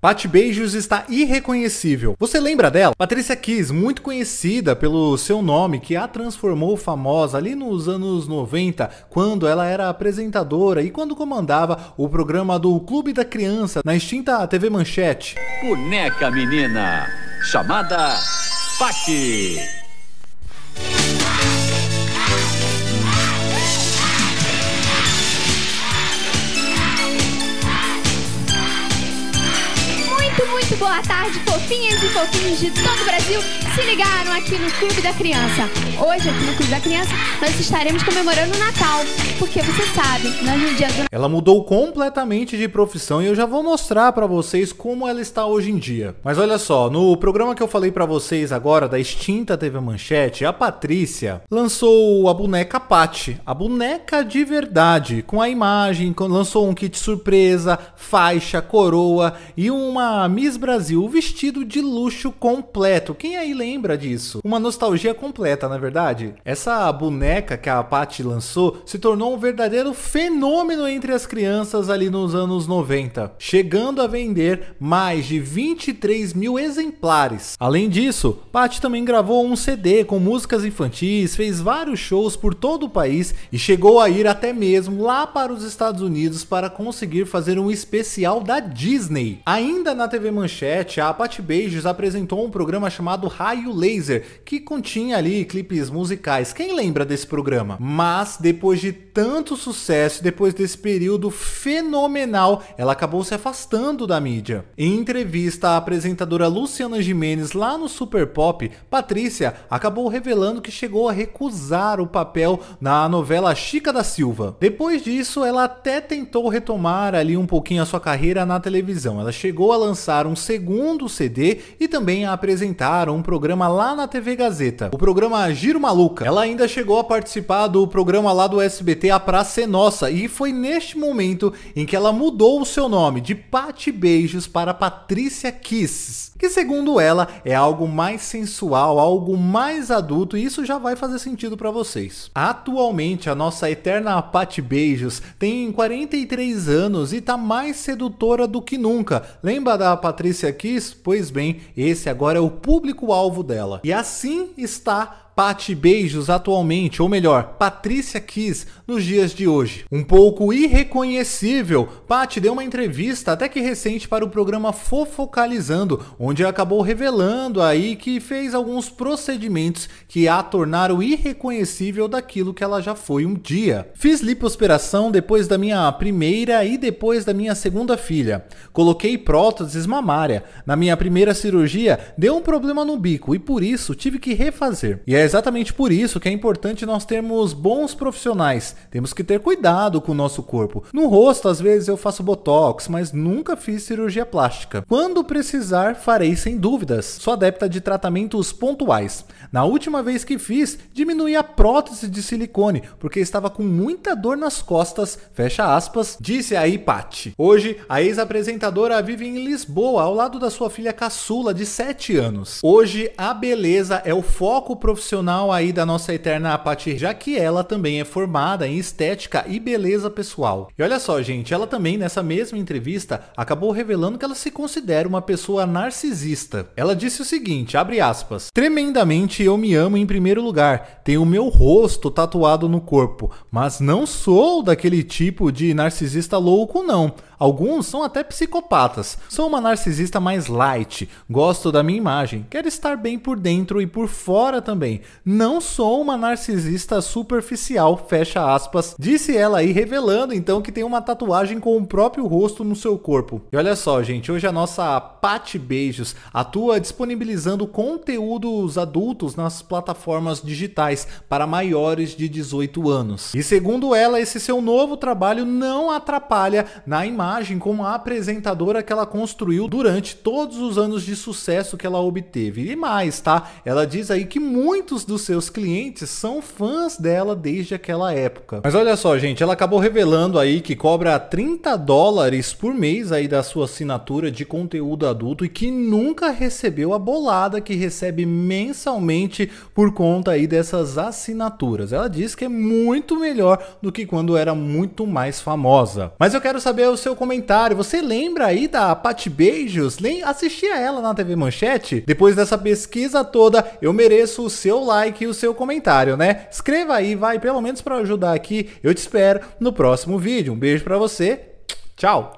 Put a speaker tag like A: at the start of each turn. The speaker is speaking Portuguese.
A: Pat Beijos está irreconhecível. Você lembra dela? Patrícia Kiss, muito conhecida pelo seu nome, que a transformou famosa ali nos anos 90, quando ela era apresentadora e quando comandava o programa do Clube da Criança na extinta TV Manchete. Boneca menina, chamada Pat. muito boa tarde, fofinhas e fofinhos de todo o Brasil se ligaram aqui no Clube da Criança. Hoje, aqui no Clube da Criança, nós estaremos comemorando o Natal, porque você sabe, nós no dia do Ela mudou completamente de profissão e eu já vou mostrar para vocês como ela está hoje em dia. Mas olha só, no programa que eu falei para vocês agora da extinta TV Manchete, a Patrícia lançou a boneca Patti, a boneca de verdade, com a imagem, lançou um kit surpresa, faixa, coroa e uma Miss Brasil vestido de luxo completo. Quem aí lembra disso? Uma nostalgia completa, na é verdade. Essa boneca que a Paty lançou se tornou um verdadeiro fenômeno entre as crianças ali nos anos 90, chegando a vender mais de 23 mil exemplares. Além disso, Paty também gravou um CD com músicas infantis, fez vários shows por todo o país e chegou a ir até mesmo lá para os Estados Unidos para conseguir fazer um especial da Disney. Ainda na TV Manchete, a Pat Beijos apresentou um programa chamado Raio Laser, que continha ali clipes musicais. Quem lembra desse programa? Mas depois de tanto sucesso, depois desse período fenomenal, ela acabou se afastando da mídia. Em entrevista à apresentadora Luciana Jimenez lá no Super Pop, Patrícia acabou revelando que chegou a recusar o papel na novela Chica da Silva. Depois disso, ela até tentou retomar ali um pouquinho a sua carreira na televisão. Ela chegou a lançar lançar um segundo CD e também a apresentar um programa lá na TV Gazeta, o programa Giro Maluca. Ela ainda chegou a participar do programa lá do SBT A Praça é Nossa e foi neste momento em que ela mudou o seu nome de Pati Beijos para Patrícia Kisses, que segundo ela é algo mais sensual, algo mais adulto e isso já vai fazer sentido para vocês. Atualmente a nossa eterna Pati Beijos tem 43 anos e tá mais sedutora do que nunca. Lembra da Patrícia quis? Pois bem, esse agora é o público-alvo dela. E assim está Pati Beijos atualmente, ou melhor, Patrícia Kiss nos dias de hoje. Um pouco irreconhecível, Pati deu uma entrevista até que recente para o programa Fofocalizando, onde acabou revelando aí que fez alguns procedimentos que a tornaram irreconhecível daquilo que ela já foi um dia. Fiz lipospiração depois da minha primeira e depois da minha segunda filha. Coloquei prótese mamária. Na minha primeira cirurgia, deu um problema no bico e por isso tive que refazer. E é exatamente por isso que é importante nós termos bons profissionais. Temos que ter cuidado com o nosso corpo. No rosto, às vezes eu faço botox, mas nunca fiz cirurgia plástica. Quando precisar, farei sem dúvidas. Sou adepta de tratamentos pontuais. Na última vez que fiz, diminui a prótese de silicone, porque estava com muita dor nas costas, fecha aspas, disse aí Ipati. Hoje, a ex-apresentadora vive em Lisboa, ao lado da sua filha caçula de 7 anos. Hoje, a beleza é o foco profissional profissional aí da nossa eterna Apati, já que ela também é formada em estética e beleza pessoal. E olha só, gente, ela também nessa mesma entrevista acabou revelando que ela se considera uma pessoa narcisista. Ela disse o seguinte, abre aspas: "Tremendamente eu me amo em primeiro lugar. Tenho o meu rosto tatuado no corpo, mas não sou daquele tipo de narcisista louco não. Alguns são até psicopatas. Sou uma narcisista mais light. Gosto da minha imagem. Quero estar bem por dentro e por fora também. Não sou uma narcisista superficial, fecha aspas, disse ela aí, revelando então que tem uma tatuagem com o próprio rosto no seu corpo. E olha só, gente, hoje a nossa Pat Beijos atua disponibilizando conteúdos adultos nas plataformas digitais para maiores de 18 anos. E segundo ela, esse seu novo trabalho não atrapalha na imagem como a apresentadora que ela construiu durante todos os anos de sucesso que ela obteve. E mais, tá? Ela diz aí que muito muitos dos seus clientes são fãs dela desde aquela época. Mas olha só, gente, ela acabou revelando aí que cobra 30 dólares por mês aí da sua assinatura de conteúdo adulto e que nunca recebeu a bolada que recebe mensalmente por conta aí dessas assinaturas. Ela diz que é muito melhor do que quando era muito mais famosa. Mas eu quero saber o seu comentário. Você lembra aí da Pat Beijos? Nem assistia ela na TV Manchete? Depois dessa pesquisa toda, eu mereço o seu seu like e o seu comentário, né? Escreva aí, vai, pelo menos para ajudar aqui. Eu te espero no próximo vídeo. Um beijo para você. Tchau.